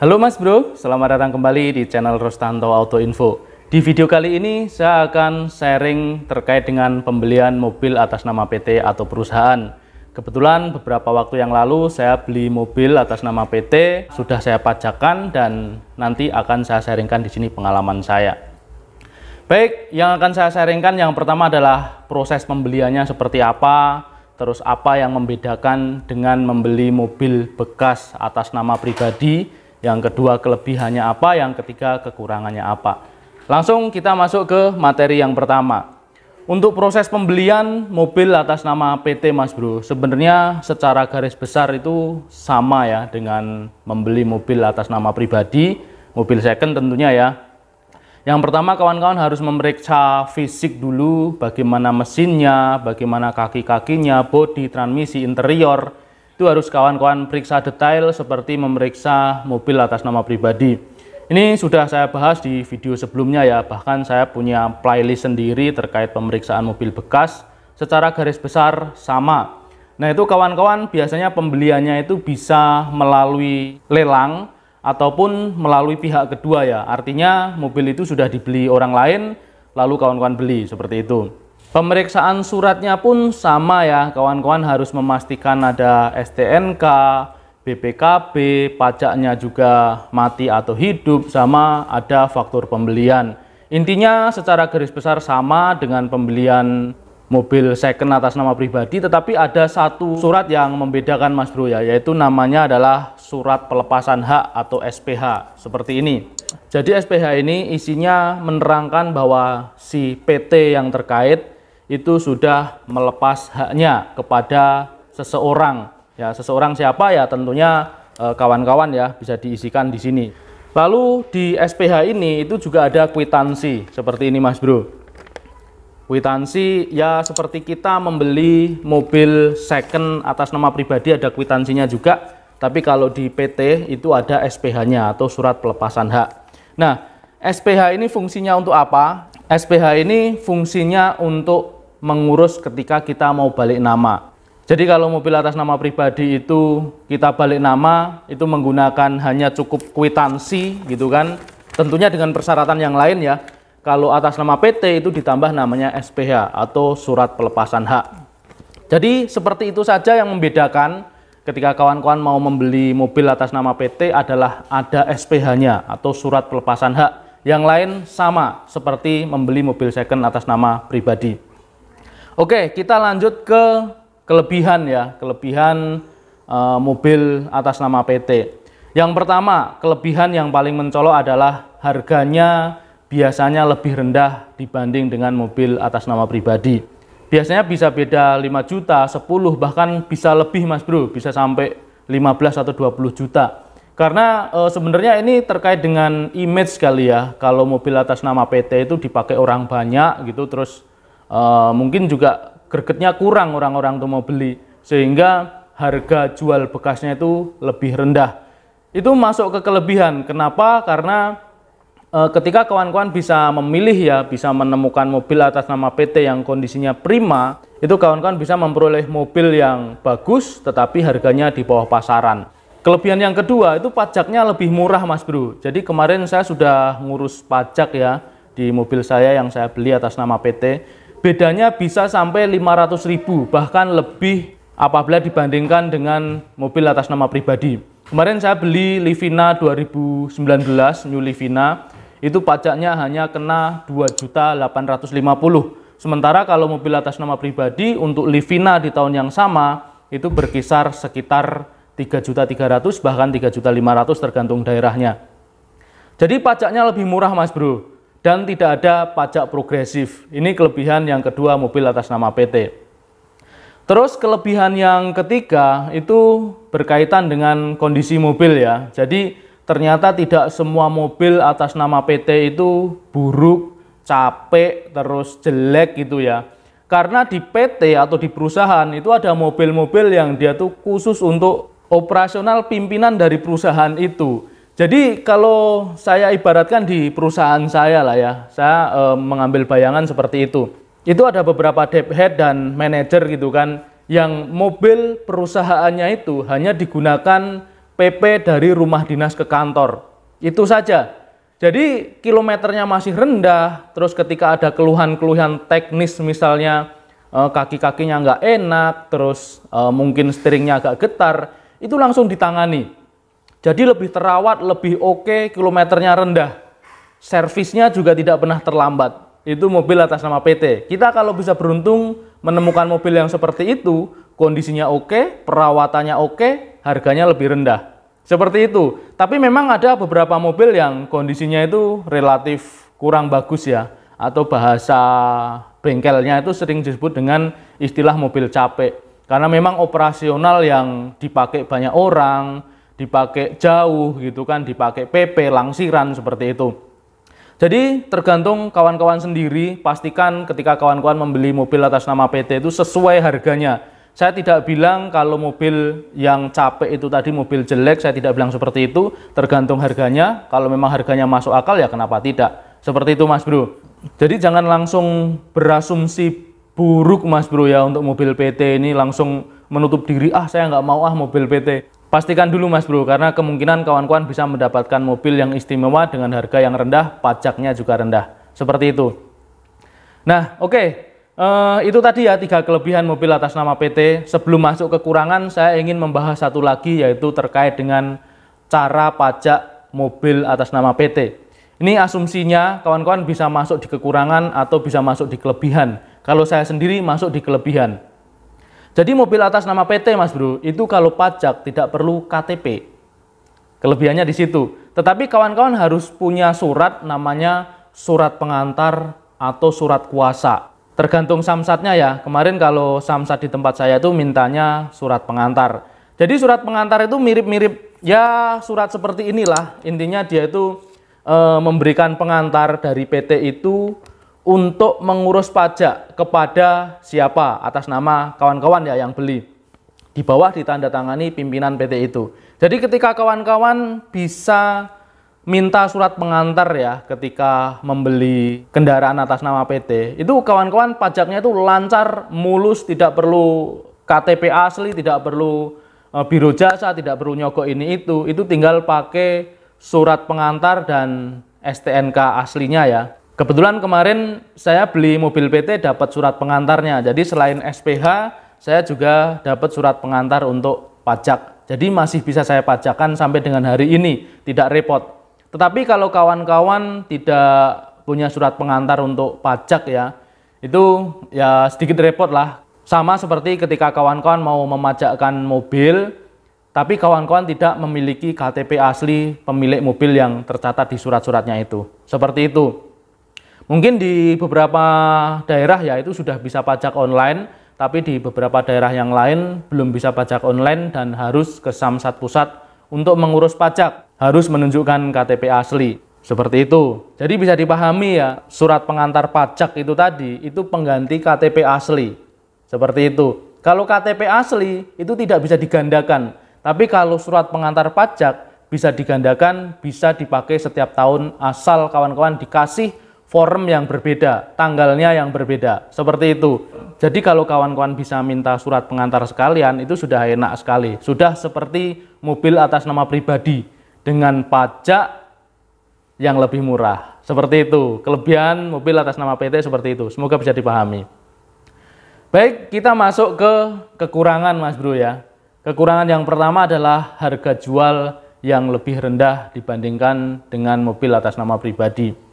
Halo Mas Bro, selamat datang kembali di channel Rostanto Auto Info. Di video kali ini saya akan sharing terkait dengan pembelian mobil atas nama PT atau perusahaan. Kebetulan beberapa waktu yang lalu saya beli mobil atas nama PT, sudah saya pajakan dan nanti akan saya sharingkan di sini pengalaman saya. Baik, yang akan saya sharingkan yang pertama adalah proses pembeliannya seperti apa, terus apa yang membedakan dengan membeli mobil bekas atas nama pribadi yang kedua kelebihannya apa, yang ketiga kekurangannya apa. Langsung kita masuk ke materi yang pertama. Untuk proses pembelian mobil atas nama PT Mas Bro, sebenarnya secara garis besar itu sama ya dengan membeli mobil atas nama pribadi, mobil second tentunya ya. Yang pertama kawan-kawan harus memeriksa fisik dulu bagaimana mesinnya, bagaimana kaki-kakinya, bodi, transmisi, interior, itu harus kawan-kawan periksa detail seperti memeriksa mobil atas nama pribadi. Ini sudah saya bahas di video sebelumnya ya, bahkan saya punya playlist sendiri terkait pemeriksaan mobil bekas secara garis besar sama. Nah itu kawan-kawan biasanya pembeliannya itu bisa melalui lelang ataupun melalui pihak kedua ya, artinya mobil itu sudah dibeli orang lain lalu kawan-kawan beli seperti itu. Pemeriksaan suratnya pun sama ya, kawan-kawan harus memastikan ada STNK, BPKB, pajaknya juga mati atau hidup, sama ada faktur pembelian. Intinya secara garis besar sama dengan pembelian mobil second atas nama pribadi, tetapi ada satu surat yang membedakan Mas Bro ya, yaitu namanya adalah surat pelepasan hak atau SPH, seperti ini. Jadi SPH ini isinya menerangkan bahwa si PT yang terkait itu sudah melepas haknya kepada seseorang. Ya, seseorang siapa ya tentunya e, kawan-kawan ya bisa diisikan di sini. Lalu di SPH ini itu juga ada kwitansi seperti ini Mas Bro. Kwitansi ya seperti kita membeli mobil second atas nama pribadi ada kwitansinya juga. Tapi kalau di PT itu ada SPH-nya atau surat pelepasan hak. Nah, SPH ini fungsinya untuk apa? SPH ini fungsinya untuk mengurus ketika kita mau balik nama. Jadi kalau mobil atas nama pribadi itu kita balik nama itu menggunakan hanya cukup kwitansi gitu kan. Tentunya dengan persyaratan yang lain ya. Kalau atas nama PT itu ditambah namanya SPH atau surat pelepasan hak. Jadi seperti itu saja yang membedakan ketika kawan-kawan mau membeli mobil atas nama PT adalah ada SPH-nya atau surat pelepasan hak. Yang lain sama seperti membeli mobil second atas nama pribadi. Oke, kita lanjut ke kelebihan ya, kelebihan e, mobil atas nama PT. Yang pertama, kelebihan yang paling mencolok adalah harganya biasanya lebih rendah dibanding dengan mobil atas nama pribadi. Biasanya bisa beda 5 juta, 10 bahkan bisa lebih Mas Bro, bisa sampai 15 atau 20 juta. Karena e, sebenarnya ini terkait dengan image kali ya. Kalau mobil atas nama PT itu dipakai orang banyak gitu terus uh, mungkin juga gregetnya kurang orang-orang tuh mau beli sehingga harga jual bekasnya itu lebih rendah. Itu masuk ke kelebihan. Kenapa? Karena uh, ketika kawan-kawan bisa memilih ya, bisa menemukan mobil atas nama PT yang kondisinya prima, itu kawan-kawan bisa memperoleh mobil yang bagus tetapi harganya di bawah pasaran. Kelebihan yang kedua itu pajaknya lebih murah Mas Bro. Jadi kemarin saya sudah ngurus pajak ya di mobil saya yang saya beli atas nama PT bedanya bisa sampai ribu bahkan lebih apabila dibandingkan dengan mobil atas nama pribadi. Kemarin saya beli Livina 2019 New Livina itu pajaknya hanya kena 2.850. Sementara kalau mobil atas nama pribadi untuk Livina di tahun yang sama itu berkisar sekitar 3.300 bahkan 3.500 tergantung daerahnya. Jadi pajaknya lebih murah Mas Bro dan tidak ada pajak progresif. Ini kelebihan yang kedua mobil atas nama PT. Terus kelebihan yang ketiga itu berkaitan dengan kondisi mobil ya. Jadi ternyata tidak semua mobil atas nama PT itu buruk, capek, terus jelek gitu ya. Karena di PT atau di perusahaan itu ada mobil-mobil yang dia tuh khusus untuk operasional pimpinan dari perusahaan itu. Jadi kalau saya ibaratkan di perusahaan saya lah ya, saya e, mengambil bayangan seperti itu. Itu ada beberapa debt head dan manager gitu kan, yang mobil perusahaannya itu hanya digunakan PP dari rumah dinas ke kantor. Itu saja. Jadi kilometernya masih rendah, terus ketika ada keluhan-keluhan teknis misalnya e, kaki-kakinya nggak enak, terus e, mungkin steeringnya agak getar, itu langsung ditangani jadi lebih terawat, lebih oke, okay, kilometernya rendah. Servisnya juga tidak pernah terlambat. Itu mobil atas nama PT. Kita kalau bisa beruntung menemukan mobil yang seperti itu, kondisinya oke, okay, perawatannya oke, okay, harganya lebih rendah. Seperti itu. Tapi memang ada beberapa mobil yang kondisinya itu relatif kurang bagus ya atau bahasa bengkelnya itu sering disebut dengan istilah mobil capek karena memang operasional yang dipakai banyak orang dipakai jauh gitu kan, dipakai PP, langsiran seperti itu. Jadi tergantung kawan-kawan sendiri, pastikan ketika kawan-kawan membeli mobil atas nama PT itu sesuai harganya. Saya tidak bilang kalau mobil yang capek itu tadi mobil jelek, saya tidak bilang seperti itu, tergantung harganya. Kalau memang harganya masuk akal ya kenapa tidak? Seperti itu Mas Bro. Jadi jangan langsung berasumsi buruk Mas Bro ya untuk mobil PT ini langsung menutup diri, ah saya nggak mau ah mobil PT. Pastikan dulu Mas Bro, karena kemungkinan kawan-kawan bisa mendapatkan mobil yang istimewa dengan harga yang rendah, pajaknya juga rendah. Seperti itu. Nah, oke. Okay. Uh, eh, itu tadi ya tiga kelebihan mobil atas nama PT. Sebelum masuk kekurangan, saya ingin membahas satu lagi yaitu terkait dengan cara pajak mobil atas nama PT. Ini asumsinya kawan-kawan bisa masuk di kekurangan atau bisa masuk di kelebihan. Kalau saya sendiri masuk di kelebihan. Jadi mobil atas nama PT Mas Bro, itu kalau pajak tidak perlu KTP. Kelebihannya di situ. Tetapi kawan-kawan harus punya surat namanya surat pengantar atau surat kuasa. Tergantung samsatnya ya. Kemarin kalau samsat di tempat saya itu mintanya surat pengantar. Jadi surat pengantar itu mirip-mirip ya surat seperti inilah. Intinya dia itu e, memberikan pengantar dari PT itu untuk mengurus pajak kepada siapa atas nama kawan-kawan ya yang beli. Di bawah ditandatangani pimpinan PT itu. Jadi ketika kawan-kawan bisa minta surat pengantar ya ketika membeli kendaraan atas nama PT, itu kawan-kawan pajaknya itu lancar, mulus, tidak perlu KTP asli, tidak perlu e, biro jasa, tidak perlu nyogok ini itu. Itu tinggal pakai surat pengantar dan STNK aslinya ya. Kebetulan kemarin saya beli mobil PT dapat surat pengantarnya. Jadi selain SPH, saya juga dapat surat pengantar untuk pajak. Jadi masih bisa saya pajakan sampai dengan hari ini, tidak repot. Tetapi kalau kawan-kawan tidak punya surat pengantar untuk pajak ya, itu ya sedikit repot lah. Sama seperti ketika kawan-kawan mau memajakkan mobil, tapi kawan-kawan tidak memiliki KTP asli pemilik mobil yang tercatat di surat-suratnya itu. Seperti itu. Mungkin di beberapa daerah ya itu sudah bisa pajak online, tapi di beberapa daerah yang lain belum bisa pajak online dan harus ke Samsat Pusat untuk mengurus pajak, harus menunjukkan KTP asli. Seperti itu. Jadi bisa dipahami ya, surat pengantar pajak itu tadi itu pengganti KTP asli. Seperti itu. Kalau KTP asli itu tidak bisa digandakan, tapi kalau surat pengantar pajak bisa digandakan, bisa dipakai setiap tahun asal kawan-kawan dikasih forum yang berbeda, tanggalnya yang berbeda, seperti itu. Jadi kalau kawan-kawan bisa minta surat pengantar sekalian, itu sudah enak sekali. Sudah seperti mobil atas nama pribadi dengan pajak yang lebih murah. Seperti itu, kelebihan mobil atas nama PT seperti itu. Semoga bisa dipahami. Baik, kita masuk ke kekurangan Mas Bro ya. Kekurangan yang pertama adalah harga jual yang lebih rendah dibandingkan dengan mobil atas nama pribadi.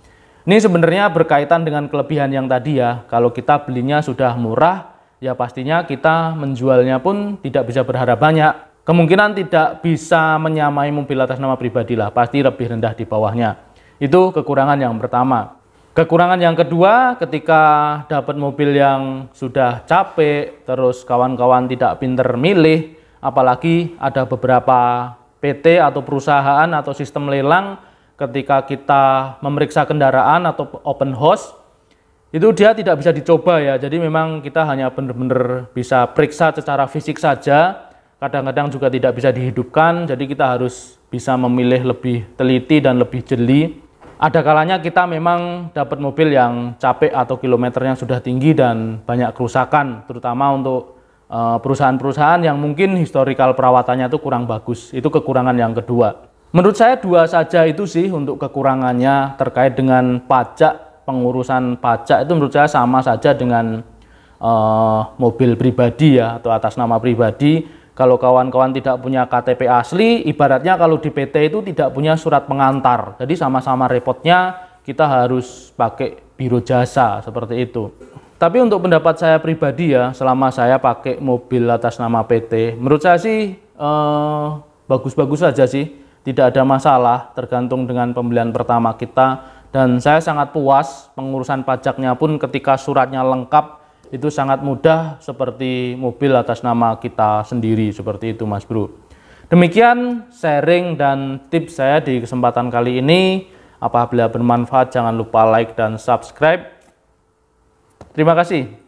Ini sebenarnya berkaitan dengan kelebihan yang tadi ya. Kalau kita belinya sudah murah, ya pastinya kita menjualnya pun tidak bisa berharap banyak. Kemungkinan tidak bisa menyamai mobil atas nama pribadi lah, pasti lebih rendah di bawahnya. Itu kekurangan yang pertama. Kekurangan yang kedua, ketika dapat mobil yang sudah capek, terus kawan-kawan tidak pinter milih, apalagi ada beberapa PT atau perusahaan atau sistem lelang ketika kita memeriksa kendaraan atau open house itu dia tidak bisa dicoba ya. Jadi memang kita hanya benar-benar bisa periksa secara fisik saja. Kadang-kadang juga tidak bisa dihidupkan. Jadi kita harus bisa memilih lebih teliti dan lebih jeli. Ada kalanya kita memang dapat mobil yang capek atau kilometernya sudah tinggi dan banyak kerusakan, terutama untuk eh, perusahaan-perusahaan yang mungkin historical perawatannya itu kurang bagus. Itu kekurangan yang kedua. Menurut saya dua saja itu sih untuk kekurangannya terkait dengan pajak, pengurusan pajak itu menurut saya sama saja dengan uh, mobil pribadi ya atau atas nama pribadi. Kalau kawan-kawan tidak punya KTP asli, ibaratnya kalau di PT itu tidak punya surat pengantar. Jadi sama-sama repotnya kita harus pakai biro jasa seperti itu. Tapi untuk pendapat saya pribadi ya, selama saya pakai mobil atas nama PT, menurut saya sih eh, bagus-bagus eh, saja -bagus sih tidak ada masalah tergantung dengan pembelian pertama kita dan saya sangat puas pengurusan pajaknya pun ketika suratnya lengkap itu sangat mudah seperti mobil atas nama kita sendiri seperti itu Mas Bro. Demikian sharing dan tips saya di kesempatan kali ini. Apabila bermanfaat jangan lupa like dan subscribe. Terima kasih.